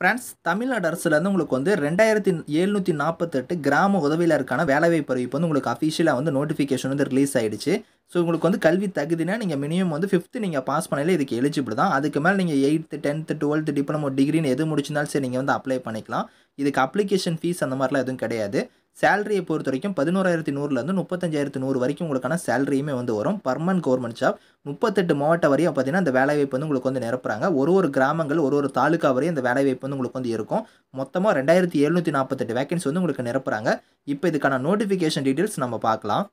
friends Tamil Nadu அரசுலேருந்து உங்களுக்கு வந்து ரெண்டாயிரத்தி எழுநூற்றி நாற்பத்தெட்டு கிராம உதவியிலருக்கான வேலைவாய்ப்பு அறிவிப்பு வந்து உங்களுக்கு அஃபிஷியலாக வந்து நோட்டிஃபிகேஷன் வந்து ரிலீஸ் ஆகிடுச்சு ஸோ உங்களுக்கு வந்து கல்வி தகுதினா நீங்கள் மினிமம் வந்து ஃபிஃப்த்து நீங்கள் பாஸ் பண்ணல இதுக்கு எலிஜிபிள் தான் அதுக்கு மேலே நீங்கள் எயித்து டென்த்து டுவெல்த்து டிப்ளமோ டிகிரின்னு எது முடிச்சிருந்தாலும் சரி நீங்கள் வந்து அப்ளை பண்ணிக்கலாம் இதுக்கு அப்ளிகேஷன் ஃபீஸ் அந்த மாதிரிலாம் எதுவும் கிடையாது சேலரியை பொறுத்த வரைக்கும் பதினோராயிரத்தி நூறுலேருந்து முப்பத்தஞ்சாயிரத்து நூறு வரைக்கும் உங்களுக்கான சேலரியுமே வந்து வரும் பர்மன் கவர்மெண்ட் ஜாப் முப்பத்தெட்டு மாவட்ட வரையும் பார்த்தீங்கன்னா அந்த வேலைவாய்ப்பு வந்து உங்களுக்கு வந்து நிரப்புறாங்க ஒரு ஒரு கிராமங்கள் ஒரு ஒரு தாலுக்கா வரையும் அந்த வேலைவாய்ப்பு வந்து உங்களுக்கு வந்து இருக்கும் மொத்தமாக ரெண்டாயிரத்தி எழுநூற்றி நாற்பத்தெட்டு வேகன்சி வந்து உங்களுக்கு நிரப்புறாங்க இப்போ இதுக்கான நோட்டிஃபிகேஷன் டீட்டெயில்ஸ் நம்ம பார்க்கலாம்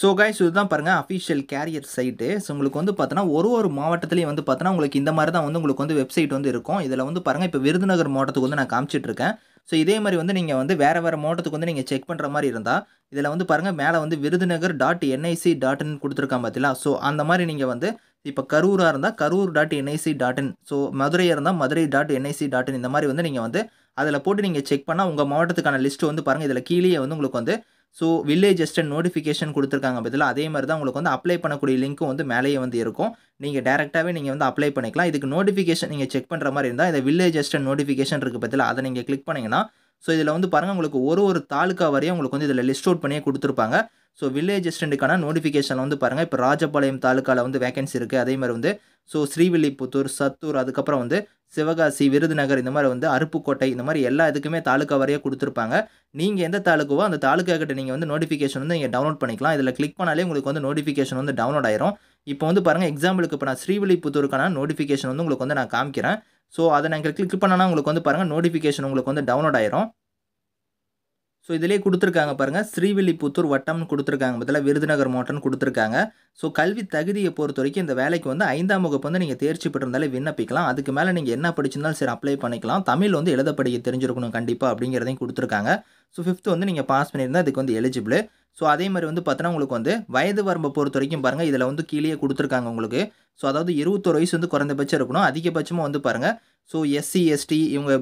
ஸோ கைஸ் இதுதான் பாருங்கள் அஃபிஷியல் கேரியர் சைட்டு ஸோ உங்களுக்கு வந்து பார்த்தோன்னா ஒரு ஒரு மாவட்டத்துலேயும் வந்து பார்த்தோன்னா உங்களுக்கு இந்த மாதிரி தான் வந்து உங்களுக்கு வந்து வெப்சைட் வந்து இருக்கும் இதில் வந்து பாருங்கள் இப்போ விருதுநகர் மாவட்டத்துக்கு வந்து நான் காமிச்சிட்ருக்கேன் ஸோ இதே மாதிரி வந்து நீங்கள் வந்து வேறு வேறு மாவட்டத்துக்கு வந்து நீங்கள் செக் பண்ணுற மாதிரி இருந்தால் இதில் வந்து பாருங்கள் மேலே வந்து விருதுநகர் டாட் என்ஐசி டாட்னு கொடுத்துருக்கான் பார்த்தீங்களா ஸோ அந்த மாதிரி நீங்கள் வந்து இப்போ கரூராக இருந்தால் Karur dot NIC dot in so மதுரையாக இருந்தால் Madurai dot NIC dot in இந்த மாதிரி வந்து நீங்கள் வந்து அதில் போட்டு நீங்கள் செக் பண்ணால் உங்கள் மாவட்டத்துக்கான லிஸ்ட்டு வந்து பாருங்கள் இதில் கீழே வந்து உங்களுக்கு வந்து ஸோ வில்லேஜ் அஸ்டன் நோட்டிஃபிகேஷன் கொடுத்துருக்காங்க பதிலாக அதே மாதிரி தான் உங்களுக்கு வந்து அப்ளை பண்ணக்கூடிய லிங்க்கும் வந்து மேலேயே வந்து இருக்கும் நீங்கள் டேரெக்டாகவே நீங்கள் வந்து அப்ளை பண்ணிக்கலாம் இதுக்கு நோட்டிஃபிகேஷன் நீங்கள் செக் பண்ணுற மாதிரி இருந்தால் இந்த வில்லேஜ் அஸ்டன் நோட்டிஃபிகேஷன் இருக்குது பதிலாக அதை நீங்கள் கிளிக் பண்ணிங்கன்னா ஸோ இதில் வந்து பாருங்கள் உங்களுக்கு ஒரு ஒரு தாலுக்கா வரையும் உங்களுக்கு வந்து இதில் லிஸ்ட் அவுட் பண்ணியே கொடுத்துருப்பாங்க ஸோ வில்லேஜ் அசிஸ்டண்ட்டுக்கான நோட்டிஃபிகேஷன் வந்து பாருங்கள் இப்போ ராஜபாளையம் தாலுக்காவில் வந்து வேகன்சி இருக்குது அதே மாதிரி வந்து ஸோ ஸ்ரீவில்லிபுத்தூர் சத்தூர் அதுக்கப்புறம் வந்து சிவகாசி விருதுநகர் இந்த மாதிரி வந்து அருப்புக்கோட்டை இந்த மாதிரி எல்லா இதுக்குமே தாலுக்கா வரையே கொடுத்துருப்பாங்க நீங்கள் எந்த தாலுக்காவோ அந்த தாலுக்கா கிட்ட நீங்கள் வந்து நோட்டிஃபிகேஷன் வந்து நீங்கள் டவுன்லோட் பண்ணிக்கலாம் இதில் கிளிக் பண்ணாலே உங்களுக்கு வந்து நோட்டிஃபிகேஷன் வந்து டவுன்லோட் ஆயிரும் இப்போ வந்து பாருங்கள் எக்ஸாம்பிளுக்கு இப்போ நான் ஸ்ரீவில்லிபுத்தூருக்கான நோட்டிஃபிகேஷன் வந்து உங்களுக்கு வந்து நான் காமிக்கிறேன் ஸோ அதை நாங்கள் கிளிக் பண்ணனா உங்களுக்கு வந்து பாருங்கள் நோட்டிஃபிகேஷன் உங்களுக்கு வந்து டவுன்லோட் ஆயிரும் ஸோ இதிலே கொடுத்துருக்காங்க பாருங்கள் ஸ்ரீவில்லிபுத்தூர் வட்டம்னு கொடுத்துருக்காங்க பதிலாக விருதுநகர் மாவட்டம்னு கொடுத்துருக்காங்க ஸோ கல்வி தகுதியை பொறுத்த வரைக்கும் இந்த வேலைக்கு வந்து ஐந்தாம் வகுப்பு வந்து நீங்கள் தேர்ச்சி பெற்றிருந்தாலே விண்ணப்பிக்கலாம் அதுக்கு மேலே நீங்கள் என்ன படிச்சிருந்தாலும் சரி அப்ளை பண்ணிக்கலாம் தமிழ் வந்து எழுதப்படிக்க தெரிஞ்சிருக்கணும் கண்டிப்பாக அப்படிங்கிறதையும் கொடுத்துருக்காங்க ஸோ ஃபிஃப்த் வந்து நீங்கள் பாஸ் பண்ணியிருந்தால் அதுக்கு வந்து எலிஜிபிள் ஸோ அதே மாதிரி வந்து பார்த்தோன்னா உங்களுக்கு வந்து வயது வரம்பை பொறுத்த வரைக்கும் பாருங்கள் இதில் வந்து கீழே கொடுத்துருக்காங்க உங்களுக்கு ஸோ அதாவது இருபத்தொரு வயசு வந்து குறைந்தபட்சம் இருக்கணும் அதிகபட்சமாக வந்து பாருங்கள் ஸோ எஸ்சி எஸ்டி இவங்க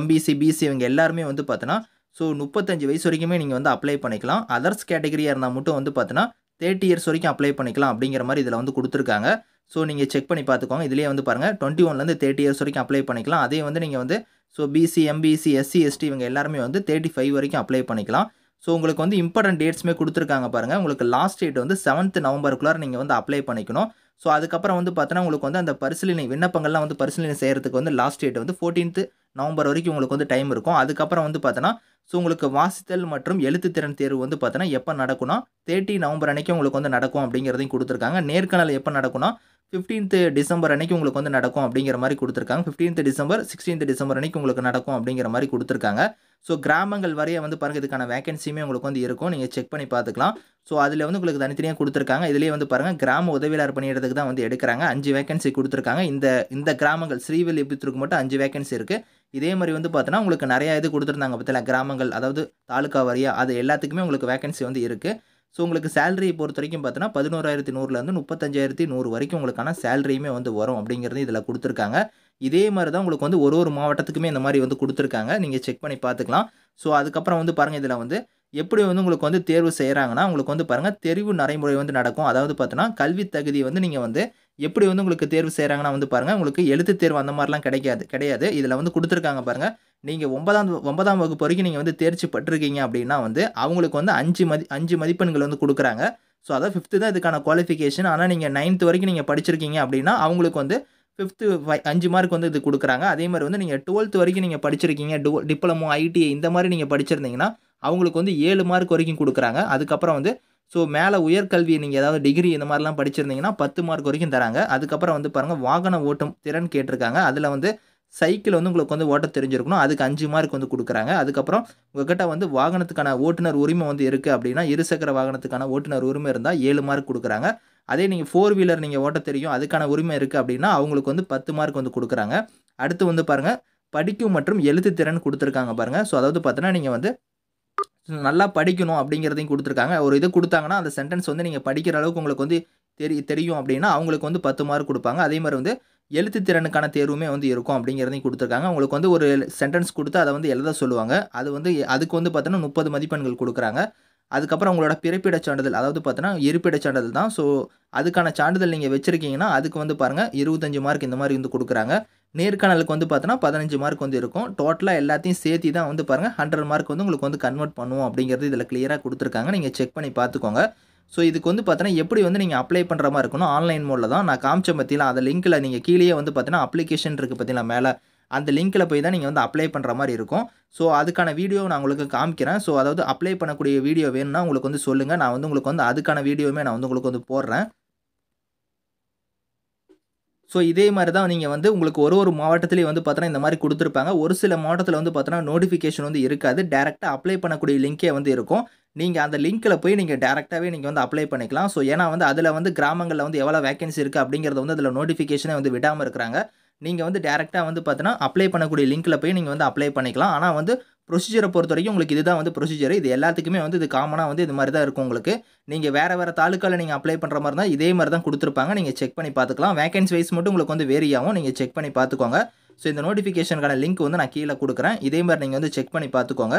எம்பிசி பிசி இவங்க எல்லாருமே வந்து பார்த்தோன்னா ஸோ முப்பத்தஞ்சு வயசு வரைக்குமே நீங்கள் வந்து அப்ளை பண்ணிக்கலாம் அதர்ஸ் கேட்டகரியாக இருந்தால் மட்டும் வந்து பார்த்தீங்கன்னா தேர்ட்டி இயர்ஸ் வரைக்கும் அப்ளை பண்ணிக்கலாம் அப்படிங்கிற மாதிரி இதில் வந்து கொடுத்துருக்காங்க ஸோ நீங்கள் செக் பண்ணி பார்த்துக்கோங்க இதிலேயே வந்து பாருங்கள் டுவெண்ட்டி ஒன்லேருந்து தேர்ட்டி இயர்ஸ் வரைக்கும் அப்ளை பண்ணிக்கலாம் அதே வந்து நீங்கள் வந்து so BC MBC SC ST இவங்க எல்லாருமே வந்து தேர்ட்டி ஃபைவ் வரைக்கும் அப்ளை பண்ணிக்கலாம் ஸோ உங்களுக்கு வந்து இம்பார்ட்டன்ட் டேட்ஸுமே கொடுத்துருக்காங்க பாருங்கள் உங்களுக்கு லாஸ்ட் டேட் வந்து செவன்த் நவம்பருக்குள்ளார நீங்கள் வந்து அப்ளை பண்ணிக்கணும் ஸோ அதுக்கப்புறம் வந்து பார்த்தோன்னா உங்களுக்கு வந்து அந்த பரிசீலனை விண்ணப்பங்கள்லாம் வந்து பரிசீலனை செய்கிறதுக்கு வந்து லாஸ்ட் டேட் வந்து ஃபோர்டீன்த்து நவம்பர் வரைக்கும் உங்களுக்கு வந்து டைம் இருக்கும் அதுக்கப்புறம் வந்து பார்த்தோன்னா ஸோ உங்களுக்கு வாசித்தல் மற்றும் எழுத்துத்திறன் தேர்வு வந்து பார்த்தோன்னா எப்போ நடக்கும்னா தேர்ட்டி நவம்பர் அன்றைக்கி உங்களுக்கு வந்து நடக்கும் அப்படிங்கிறதையும் கொடுத்துருக்காங்க நேர்காணல் எப்போ நடக்கும்னா ஃபிஃப்டீன்த் டிசம்பர் அன்றைக்கி உங்களுக்கு வந்து நடக்கும் அப்படிங்கிற மாதிரி கொடுத்துருக்காங்க ஃபிஃப்டீன்த் டிசம்பர் சிக்ஸ்டீன்த் டிசம்பர் அன்றைக்கி உங்களுக்கு நடக்கும் அப்படிங்கிற மாதிரி கொடுத்துருக்காங்க ஸோ கிராமங்கள் வரைய வந்து பாருங்கள் இதுக்கான வேகன்சியுமே உங்களுக்கு வந்து இருக்கும் நீங்கள் செக் பண்ணி பார்த்துக்கலாம் ஸோ அதில் வந்து உங்களுக்கு தனித்தனியாக கொடுத்துருக்காங்க இதிலேயே வந்து பாருங்கள் கிராம உதவியாளர் பணியிடத்துக்கு தான் வந்து எடுக்கிறாங்க அஞ்சு வேகன்சி கொடுத்துருக்காங்க இந்த இந்த கிராமங்கள் ஸ்ரீவில்லிபுத்தூருக்கு மட்டும் அஞ்சு வேகன்சி இருக்குது இதே மாதிரி வந்து பார்த்தோன்னா உங்களுக்கு நிறையா இது கொடுத்துருந்தாங்க பார்த்தீங்களா கிராமங்கள் அதாவது தாலுக்கா வரியா அது எல்லாத்துக்குமே உங்களுக்கு வேகன்சி வந்து இருக்குது ஸோ உங்களுக்கு சேலரியை பொறுத்த வரைக்கும் பார்த்தோன்னா பதினோராயிரத்தி நூறுலேருந்து முப்பத்தஞ்சாயிரத்தி நூறு வரைக்கும் உங்களுக்கான சேலரியுமே வந்து வரும் அப்படிங்கிறது இதில் கொடுத்துருக்காங்க இதே மாதிரி தான் உங்களுக்கு வந்து ஒரு ஒரு மாவட்டத்துக்குமே இந்த மாதிரி வந்து கொடுத்துருக்காங்க நீங்கள் செக் பண்ணி பார்த்துக்கலாம் ஸோ அதுக்கப்புறம் வந்து பாருங்கள் இதில் வந்து எப்படி வந்து உங்களுக்கு வந்து தேர்வு செய்கிறாங்கன்னா உங்களுக்கு வந்து பாருங்கள் தெரிவு நடைமுறை வந்து நடக்கும் அதாவது பார்த்தோன்னா கல்வி தகுதி வந்து நீங்கள் வந்து எப்படி வந்து உங்களுக்கு தேர்வு செய்கிறாங்கன்னா வந்து பாருங்கள் உங்களுக்கு எழுத்து தேர்வு அந்த மாதிரிலாம் கிடைக்காது கிடையாது இதில் வந்து கொடுத்துருக்காங்க பாருங்கள் நீங்கள் ஒன்பதாம் ஒன்பதாம் வகுப்பு வரைக்கும் நீங்கள் வந்து தேர்ச்சி பட்டிருக்கீங்க அப்படின்னா வந்து அவங்களுக்கு வந்து அஞ்சு மதி அஞ்சு மதிப்பெண்கள் வந்து கொடுக்குறாங்க ஸோ அதான் ஃபிஃப்த்து தான் இதுக்கான குவாலிஃபிகேஷன் ஆனால் நீங்கள் நைன்த்து வரைக்கும் நீங்கள் படிச்சிருக்கீங்க அப்படின்னா அவங்களுக்கு வந்து ஃபிஃப்த்து அஞ்சு மார்க் வந்து இது கொடுக்குறாங்க அதே மாதிரி வந்து நீங்கள் டுவெல்த்து வரைக்கும் நீங்கள் படிச்சிருக்கீங்க டு டிப்ளமோ ஐடிஐ இந்த மாதிரி நீங்கள் படிச்சிருந்தீங்கன்னா அவங்களுக்கு வந்து ஏழு மார்க் வரைக்கும் கொடுக்குறாங்க அதுக்கப்புறம் வந்து ஸோ மேலே உயர்கல்வி நீங்கள் ஏதாவது டிகிரி இந்த மாதிரிலாம் படிச்சிருந்தீங்கன்னா பத்து மார்க் வரைக்கும் தராங்க அதுக்கப்புறம் வந்து பாருங்கள் வாகன ஓட்டும் திறன் கேட்டிருக்காங்க அதில் வந்து சைக்கிள் வந்து உங்களுக்கு வந்து ஓட்ட தெரிஞ்சிருக்கணும் அதுக்கு அஞ்சு மார்க் வந்து கொடுக்குறாங்க அதுக்கப்புறம் உங்ககிட்ட வந்து வாகனத்துக்கான ஓட்டுநர் உரிமை வந்து இருக்குது அப்படின்னா இருசக்கர வாகனத்துக்கான ஓட்டுநர் உரிமை இருந்தால் ஏழு மார்க் கொடுக்குறாங்க அதே நீங்கள் ஃபோர் வீலர் நீங்கள் ஓட்ட தெரியும் அதுக்கான உரிமை இருக்குது அப்படின்னா அவங்களுக்கு வந்து பத்து மார்க் வந்து கொடுக்குறாங்க அடுத்து வந்து பாருங்கள் படிக்கும் மற்றும் எழுத்து திறன் கொடுத்துருக்காங்க பாருங்கள் ஸோ அதாவது பார்த்தோன்னா நீங்கள் வந்து நல்லா படிக்கணும் அப்படிங்கிறதையும் கொடுத்துருக்காங்க ஒரு இது கொடுத்தாங்கன்னா அந்த சென்டென்ஸ் வந்து நீங்கள் படிக்கிற அளவுக்கு உங்களுக்கு வந்து தெரியும் அப்படின்னா அவங்களுக்கு வந்து பத்து மார்க் கொடுப்பாங்க அதே மாதிரி வந்து எழுத்து திறனுக்கான தேர்வுமே வந்து இருக்கும் அப்படிங்கிறதையும் கொடுத்துருக்காங்க அவங்களுக்கு வந்து ஒரு சென்டென்ஸ் கொடுத்து அதை வந்து எழுத சொல்லுவாங்க அது வந்து அதுக்கு வந்து பார்த்தோன்னா முப்பது மதிப்பெண்கள் கொடுக்குறாங்க அதுக்கப்புறம் உங்களோட பிறப்பிட சான்றிதழ் அதாவது பார்த்தோன்னா இருப்பிட சான்றிதழ் தான் ஸோ அதுக்கான சான்றிதழ் நீங்கள் வச்சுருக்கீங்கன்னா அதுக்கு வந்து பாருங்கள் இருபத்தஞ்சி மார்க் இந்த மாதிரி வந்து கொடுக்குறாங்க நேர்காணலுக்கு வந்து பார்த்தோன்னா பதினஞ்சு மார்க் வந்து இருக்கும் டோட்டலாக எல்லாத்தையும் சேர்த்து தான் வந்து பாருங்கள் ஹண்ட்ரட் மார்க் வந்து உங்களுக்கு வந்து கன்வெர்ட் பண்ணுவோம் அப்படிங்கிறது இதில் கிளியராக கொடுத்துருக்காங்க நீங்கள் செக் பண்ணி பார்த்துக்கோங்க ஸோ இதுக்கு வந்து பார்த்தீங்கன்னா எப்படி வந்து நீங்கள் அப்ளை பண்ணுற மாதிரி இருக்கணும் ஆன்லைன் மோடில் தான் நான் காமிச்ச பற்றிலாம் அந்த லிங்க்கில் நீங்கள் கீழே வந்து பார்த்தீங்கன்னா அப்ளிகேஷன் இருக்குது பார்த்தீங்களா மேலே அந்த லிங்க்கில் போய் தான் நீங்கள் வந்து அப்ளை பண்ணுற மாதிரி இருக்கும் ஸோ அதுக்கான வீடியோ நான் உங்களுக்கு காமிக்கிறேன் ஸோ அதாவது அப்ளை பண்ணக்கூடிய வீடியோ வேணும்னா உங்களுக்கு வந்து சொல்லுங்கள் நான் வந்து உங்களுக்கு வந்து அதுக்கான வீடியோவுமே நான் வந்து உங்களுக்கு வந்து போடுறேன் ஸோ இதே மாதிரி தான் நீங்கள் வந்து உங்களுக்கு ஒரு ஒரு மாவட்டத்துலேயும் வந்து பார்த்தோன்னா இந்த மாதிரி கொடுத்துருப்பாங்க ஒரு சில மாவட்டத்தில் வந்து பார்த்தோன்னா நோட்டிஃபிகேஷன் வந்து இருக்காது டேரெக்டாக அப்ளை பண்ணக்கூடிய லிங்கே வந்து இருக்கும் நீங்கள் அந்த லிங்க்கில் போய் நீங்கள் டேரெக்டாகவே நீங்கள் வந்து அப்ளை பண்ணிக்கலாம் ஸோ ஏன்னா வந்து அதில் வந்து கிராமங்களில் வந்து எவ்வளோ வேகன்சி இருக்குது அப்படிங்கிறத வந்து அதில் நோட்டிஃபிகேஷனே வந்து விடாமல் இருக்கிறாங்க நீங்கள் வந்து டேரெக்டாக வந்து பார்த்தினா அப்ளை பண்ணக்கூடிய லிங்க்கில் போய் நீங்கள் வந்து அப்ளை பண்ணிக்கலாம் ஆனால் வந்து ப்ரொசீஜரை பொறுத்த வரைக்கும் உங்களுக்கு இதுதான் வந்து ப்ரொசீஜர் இது எல்லாத்துக்குமே வந்து இது காமனாக வந்து இது மாதிரி தான் இருக்கும் உங்களுக்கு நீங்கள் வேறு வேறு தாலுக்காவில் நீங்கள் அப்ளை பண்ணுற மாதிரி இருந்தால் இதே மாதிரி தான் கொடுத்துருப்பாங்க நீங்கள் செக் பண்ணி பார்த்துக்கலாம் வேகன்சி வைஸ் மட்டும் உங்களுக்கு வந்து வேரி நீங்கள் செக் பண்ணி பார்த்துக்கோங்க ஸோ இந்த நோட்டிஃபிகேஷனுக்கான லிங்க் வந்து நான் கீழே கொடுக்குறேன் இதே மாதிரி நீங்கள் வந்து செக் பண்ணி பார்த்துக்கோங்க